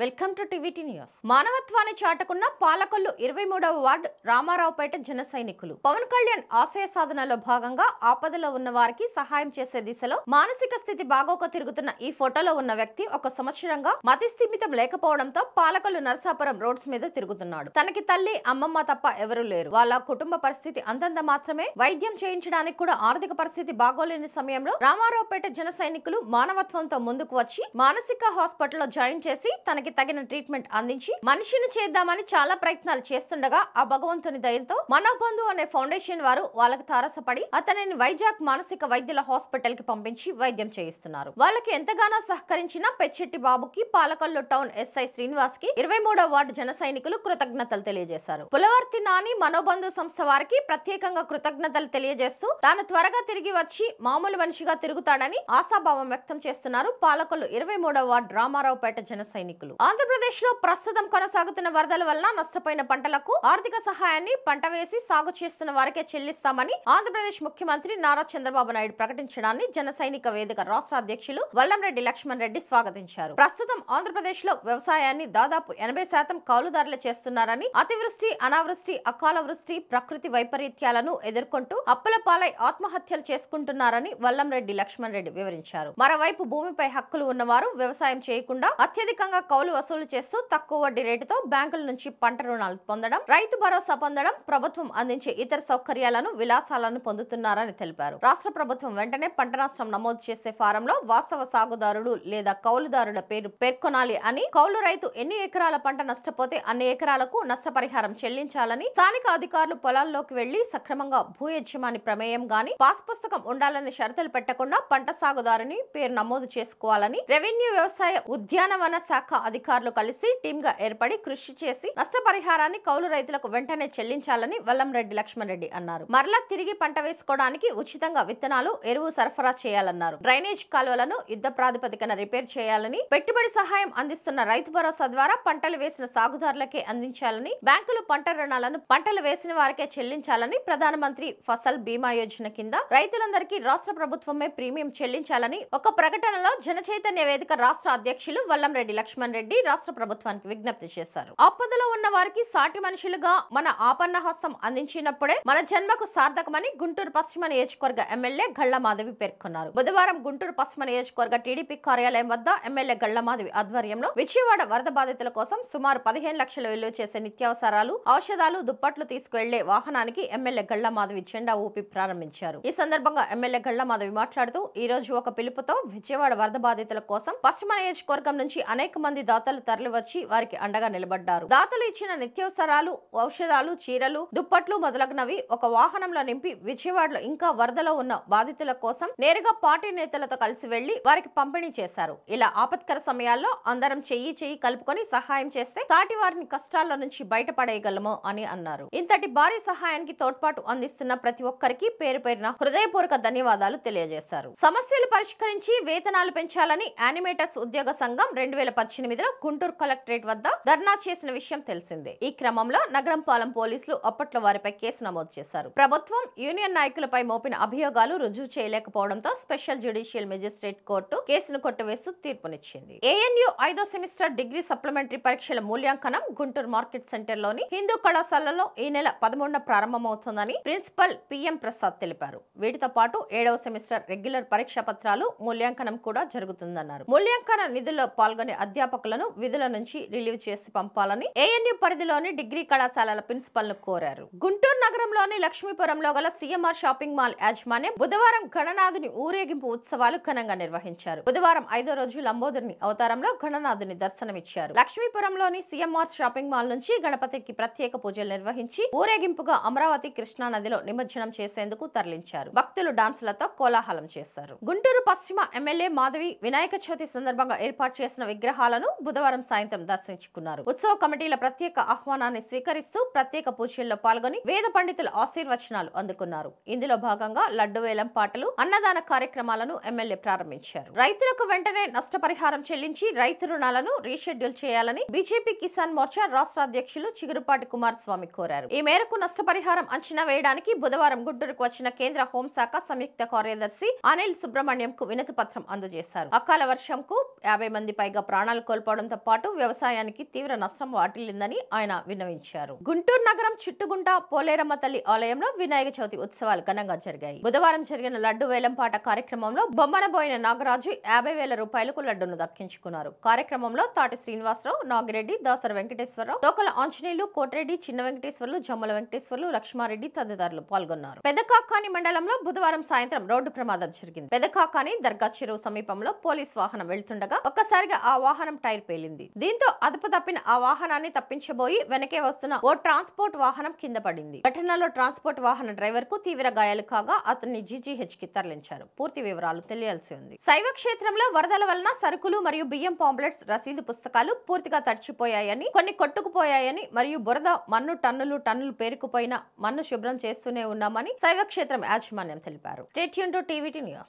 welcome to TVT news మానవత్వాన్ని చాటుకున్న పాలకొల్లు ఇరవై మూడవ వార్డు రామారావుపేట జన సైనికులు పవన్ కళ్యాణ్ ఆశయ సాధనలో భాగంగా ఆపదలో ఉన్న వారికి సహాయం చేసే దిశలో మానసిక స్థితి బాగోక తిరుగుతున్న ఈ ఫోటోలో ఉన్న వ్యక్తి ఒక సంవత్సరంగా మతి స్థిమితం లేకపోవడంతో పాలకొల్లు నరసాపురం రోడ్స్ మీద తిరుగుతున్నాడు తనకి తల్లి అమ్మమ్మ తప్ప ఎవరూ లేరు వాళ్ళ కుటుంబ పరిస్థితి అంతంత మాత్రమే వైద్యం చేయించడానికి కూడా ఆర్థిక పరిస్థితి బాగోలేని సమయంలో రామారావుపేట జన సైనికులు మానవత్వంతో ముందుకు వచ్చి మానసిక హాస్పిటల్లో జాయిన్ చేసి తనకి వారికి తగిన ట్రీట్మెంట్ అందించి మనిషిని చేద్దామని చాలా ప్రయత్నాలు చేస్తుండగా ఆ భగవంతుని దయతో మనోబంధు అనే ఫౌండేషన్ వారు వాళ్ళకి తారసపడి అతనిని వైజాగ్ మానసిక వైద్యుల హాస్పిటల్ కి పంపించి వైద్యం చేయిస్తున్నారు వాళ్ళకి ఎంతగానో సహకరించిన పెచ్చెట్టి బాబుకి పాలకొల్లు టౌన్ ఎస్ఐ శ్రీనివాస్ కి ఇరవై మూడో వార్డు జన సైనికులు కృతజ్ఞతలు తెలియజేశారు పులవర్తి నాని మనోబంధు సంస్థ వారికి ప్రత్యేకంగా కృతజ్ఞతలు తెలియజేస్తూ తాను త్వరగా తిరిగి వచ్చి మామూలు మనిషిగా తిరుగుతాడని ఆశాభావం వ్యక్తం చేస్తున్నారు పాలకొల్లు ఇరవై మూడవ వార్డు రామారావుపేట జన సైనికులు ఆంధ్రప్రదేశ్ లో ప్రస్తుతం కొనసాగుతున్న వరదల వలన నష్టపోయిన పంటలకు ఆర్థిక సహాయాన్ని పంట వేసి సాగు చేస్తున్న వారికే చెల్లిస్తామని ఆంధ్రప్రదేశ్ ముఖ్యమంత్రి నారా చంద్రబాబు నాయుడు ప్రకటించడాన్ని జన సైనిక వేదిక రాష్ట్ర అధ్యక్షులు వల్లంరెడ్డి లక్ష్మణ్ రెడ్డి స్వాగతించారు ప్రస్తుతం ఆంధ్రప్రదేశ్ లో వ్యవసాయాన్ని దాదాపు ఎనభై శాతం కౌలుదారులు చేస్తున్నారని అతివృష్టి అనావృష్టి అకాల వృష్టి ప్రకృతి వైపరీత్యాలను ఎదుర్కొంటూ అప్పుల పాలై ఆత్మహత్యలు చేసుకుంటున్నారని వల్లంరెడ్డి లక్ష్మణ్ రెడ్డి వివరించారు మరోవైపు భూమిపై హక్కులు ఉన్నవారు వ్యవసాయం చేయకుండా అత్యధికంగా కౌలు డబ్బులు వసూలు చేస్తూ తక్కువ వడ్డీ రేటుతో బ్యాంకుల నుంచి పంట రుణాలు పొందడం రైతు భరోసా పొందడం ప్రభుత్వం అందించే ఇతర సౌకర్యాలను విలాసాలను పొందుతున్నారని తెలిపారు రాష్ట్ర ప్రభుత్వం వెంటనే పంట నష్టం నమోదు చేసే ఫారంలో వాస్తవ సాగుదారుడు లేదా కౌలుదారుల పేరు పేర్కొనాలి అని కౌలు రైతు ఎన్ని ఎకరాల పంట నష్టపోతే అన్ని ఎకరాలకు నష్టపరిహారం చెల్లించాలని స్థానిక అధికారులు పొలాల్లోకి వెళ్లి సక్రమంగా భూ యజమాని ప్రమేయం గాని పాస్ పుస్తకం ఉండాలని షరతులు పెట్టకుండా పంట సాగుదారుని పేరు నమోదు చేసుకోవాలని రెవెన్యూ వ్యవసాయ ఉద్యానవన శాఖ అధికారులు కలిసి గా ఏర్పడి కృషి చేసి నష్టపరిహారాన్ని కౌలు రైతులకు వెంటనే చెల్లించాలని వల్లంరెడ్డి లక్ష్మణ్ రెడ్డి అన్నారు మరలా తిరిగి పంట వేసుకోవడానికి ఉచితంగా విత్తనాలు ఎరువు సరఫరా చేయాలన్నారు డ్రైనేజ్ కాలువలను యుద్ధ ప్రాతిపదికన రిపేర్ చేయాలని పెట్టుబడి సహాయం అందిస్తున్న రైతు భరోసా ద్వారా పంటలు వేసిన సాగుదారులకే అందించాలని బ్యాంకులు పంట రుణాలను పంటలు వేసిన వారికే చెల్లించాలని ప్రధానమంత్రి ఫసల్ బీమా యోజన కింద రైతులందరికీ రాష్ట్ర ప్రభుత్వమే ప్రీమియం చెల్లించాలని ఒక ప్రకటనలో జనచైతన్య వేదిక రాష్ట్ర అధ్యక్షులు వల్లంరెడ్డి లక్ష్మణ్ రెడ్డి రెడ్డి రాష్ట్ర ప్రభుత్వానికి విజ్ఞప్తి చేశారు ఆపదలో ఉన్న వారికి సాటి మనుషులుగా మన ఆపన్న హస్తం అందించినప్పుడే మన జన్మకు సార్థకమని గుంటూరు పశ్చిమ నియోజకవర్గ ఎమ్మెల్యే గళ్లమాధవి పేర్కొన్నారు బుధవారం గుంటూరు పశ్చిమ నియోజకవర్గ టీడీపీ కార్యాలయం వద్ద ఎమ్మెల్యే గళ్లమాధవి ఆధ్వర్యంలో విజయవాడ వరద బాధితుల కోసం సుమారు పదిహేను లక్షల విలువ చేసే నిత్యావసరాలు ఔషధాలు దుప్పట్లు తీసుకువెళ్లే వాహనానికి ఎమ్మెల్యే గళ్లమాధవి జెండా ఊపి ప్రారంభించారు ఈ సందర్భంగా ఎమ్మెల్యే గళ్లమాధవి మాట్లాడుతూ ఈ రోజు ఒక పిలుపుతో విజయవాడ వరద బాధితుల కోసం పశ్చిమ నియోజకవర్గం నుంచి అనేక మంది దాతలు తరలివచ్చి వారికి అండగా నిలబడ్డారు దాతలు ఇచ్చిన నిత్యవసరాలు ఔషధాలు చీరలు దుప్పట్లు మొదలగునవి ఒక వాహనంలో నింపి విజయవాడలో ఇంకా వరదలో ఉన్న బాధితుల కోసం నేరుగా పార్టీ నేతలతో కలిసి వెళ్లి వారికి పంపిణీ చేశారు ఇలా ఆపత్కర సమయాల్లో అందరం చెయ్యి చెయ్యి కలుపుకొని సహాయం చేస్తే సాటి వారిని కష్టాల నుంచి బయటపడేయగలము అని అన్నారు ఇంతటి భారీ సహాయానికి తోడ్పాటు అందిస్తున్న ప్రతి ఒక్కరికి పేరు పేరున హృదయపూర్వక ధన్యవాదాలు తెలియజేశారు సమస్యలు పరిష్కరించి వేతనాలు పెంచాలని యానిమేటర్స్ ఉద్యోగ సంఘం రెండు వేల పద్దెనిమిది పరిధిలో గుంటూరు కలెక్టరేట్ వద్ద ధర్నా చేసిన విషయం తెలిసిందే ఈ క్రమంలో నగరంపాలెం పోలీసులు అప్పట్లో వారిపై కేసు నమోదు చేశారు ప్రభుత్వం యూనియన్ నాయకులపై మోపిన అభియోగాలు రుజువు చేయలేకపోవడంతో స్పెషల్ జ్యుడిషియల్ మెజిస్ట్రేట్ కోర్టు కేసును కొట్టివేస్తూ తీర్పునిచ్చింది ఏఎన్యూ ఐదో సెమిస్టర్ డిగ్రీ సప్లిమెంటరీ పరీక్షల మూల్యాంకనం గుంటూరు మార్కెట్ సెంటర్ లోని హిందూ కళాశాలలో ఈ నెల పదమూడున ప్రారంభమవుతుందని ప్రిన్సిపల్ పిఎం ప్రసాద్ తెలిపారు వీటితో పాటు ఏడవ సెమిస్టర్ రెగ్యులర్ పరీక్ష పత్రాలు మూల్యాంకనం కూడా జరుగుతుందన్నారు మూల్యాంకన నిధుల్లో పాల్గొనే అధ్యాపకులు అధ్యాపకులను విధుల నుంచి రిలీవ్ చేసి పంపాలని ఏఎన్యూ పరిధిలోని డిగ్రీ కళాశాలల ప్రిన్సిపల్ ను కోరారు గుంటూరు నగరంలోని లక్ష్మీపురంలో గల సీఎంఆర్ షాపింగ్ మాల్ యాజమాన్యం బుధవారం గణనాథుని ఊరేగింపు ఉత్సవాలు ఘనంగా నిర్వహించారు బుధవారం ఐదో రోజు లంబోదరుని అవతారంలో గణనాథుని దర్శనమిచ్చారు లక్ష్మీపురంలోని సీఎంఆర్ షాపింగ్ మాల్ నుంచి గణపతికి ప్రత్యేక పూజలు నిర్వహించి ఊరేగింపుగా అమరావతి కృష్ణానదిలో నిమజ్జనం చేసేందుకు తరలించారు భక్తులు డాన్సులతో కోలాహలం చేశారు గుంటూరు పశ్చిమ ఎమ్మెల్యే మాధవి వినాయక చవితి సందర్భంగా ఏర్పాటు చేసిన విగ్రహాలను బుధవారం సాయంత్రం దర్శించుకున్నారు ఉత్సవ కమిటీల ప్రత్యేక ఆహ్వానాన్ని స్వీకరిస్తూ ప్రత్యేక పూజల్లో పాల్గొని వేద పండితుల ఆశీర్వచనాలు అందుకున్నారు ఇందులో భాగంగా లడ్డువేలం పాటలు అన్నదాన కార్యక్రమాలను ఎమ్మెల్యే ప్రారంభించారు రైతులకు వెంటనే నష్టపరిహారం చెల్లించి రైతు రుణాలను రీషెడ్యూల్ చేయాలని బీజేపీ కిసాన్ మోర్చా రాష్ట్ర అధ్యక్షులు చిగురుపాటి కుమారస్వామి కోరారు ఈ మేరకు నష్టపరిహారం అంచనా వేయడానికి బుధవారం గుంటూరుకు వచ్చిన కేంద్ర హోంశాఖ సంయుక్త కార్యదర్శి అనిల్ సుబ్రహ్మణ్యం కు వినతి పత్రం అందజేశారు అకాల వర్షంకు యాభై మంది పైగా ప్రాణాలు కోల్పోయారు కోల్పోవడంతో పాటు వ్యవసాయానికి తీవ్ర నష్టం వాటిల్లిందని ఆయన విన్నవించారు గుంటూరు నగరం చిట్టుగుంట పోలేరమ్మ తల్లి ఆలయంలో వినాయక చవితి ఉత్సవాలు ఘనంగా జరిగాయి బుధవారం జరిగిన లడ్డు వేలంపాట కార్యక్రమంలో బొమ్మనబోయిన నాగరాజు యాభై వేల రూపాయలకు లడ్డును దక్కించుకున్నారు కార్యక్రమంలో తాటి శ్రీనివాసరావు నాగిరెడ్డి దాసర వెంకటేశ్వరరావు తోకల ఆంజనేయులు కోటిరెడ్డి చిన్న వెంకటేశ్వర్లు జమ్మల వెంకటేశ్వర్లు లక్ష్మారెడ్డి తదితరులు పాల్గొన్నారు పెదకాకాని మండలంలో బుధవారం సాయంత్రం రోడ్డు ప్రమాదం జరిగింది పెదకాకాని దర్గా చెరువు సమీపంలో పోలీస్ వాహనం వెళ్తుండగా ఒక్కసారిగా ఆ వాహనం టైర్ టైర్ పేలింది దీంతో అదుపు తప్పిన ఆ వాహనాన్ని తప్పించబోయి వెనకే వస్తున్న ఓ ట్రాన్స్పోర్ట్ వాహనం కింద పడింది ఘటనలో ట్రాన్స్పోర్ట్ వాహన డ్రైవర్ కు తీవ్ర గాయాలు కాగా అతన్ని జీజీహెచ్ కి తరలించారు పూర్తి వివరాలు తెలియాల్సి ఉంది శైవ క్షేత్రంలో వరదల వలన సరుకులు మరియు బియ్యం పాంప్లెట్స్ రసీదు పుస్తకాలు పూర్తిగా తడిచిపోయాయని కొన్ని కొట్టుకుపోయాయని మరియు బురద మన్ను టన్నులు టన్నులు పేరుకుపోయిన మన్ను శుభ్రం చేస్తూనే ఉన్నామని శైవ క్షేత్రం యాజమాన్యం తెలిపారు స్టేట్యూన్ టు టీవీటీ న్యూస్